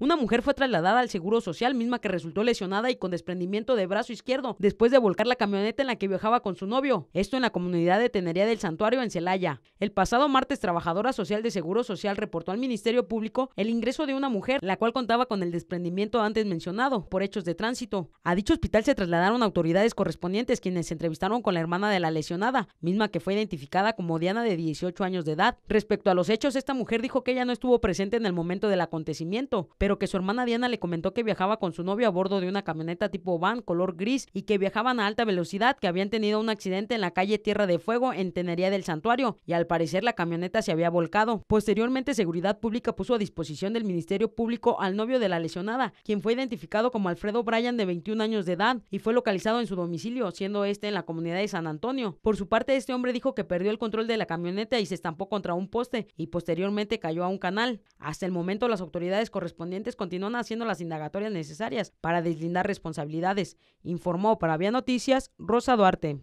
Una mujer fue trasladada al Seguro Social, misma que resultó lesionada y con desprendimiento de brazo izquierdo después de volcar la camioneta en la que viajaba con su novio. Esto en la comunidad de Tenería del Santuario en Celaya. El pasado martes, trabajadora social de Seguro Social reportó al Ministerio Público el ingreso de una mujer, la cual contaba con el desprendimiento antes mencionado por hechos de tránsito. A dicho hospital se trasladaron autoridades correspondientes quienes se entrevistaron con la hermana de la lesionada, misma que fue identificada como Diana de 18 años de edad. Respecto a los hechos, esta mujer dijo que ella no estuvo presente en el momento del acontecimiento, pero que su hermana Diana le comentó que viajaba con su novio a bordo de una camioneta tipo van color gris y que viajaban a alta velocidad, que habían tenido un accidente en la calle Tierra de Fuego en Tenería del Santuario y al parecer la camioneta se había volcado. Posteriormente, Seguridad Pública puso a disposición del Ministerio Público al novio de la lesionada, quien fue identificado como Alfredo Bryan de 21 años de edad y fue localizado en su domicilio, siendo este en la comunidad de San Antonio. Por su parte, este hombre dijo que perdió el control de la camioneta y se estampó contra un poste y posteriormente cayó a un canal. Hasta el momento, las autoridades correspondientes continúan haciendo las indagatorias necesarias para deslindar responsabilidades, informó para Vía Noticias Rosa Duarte.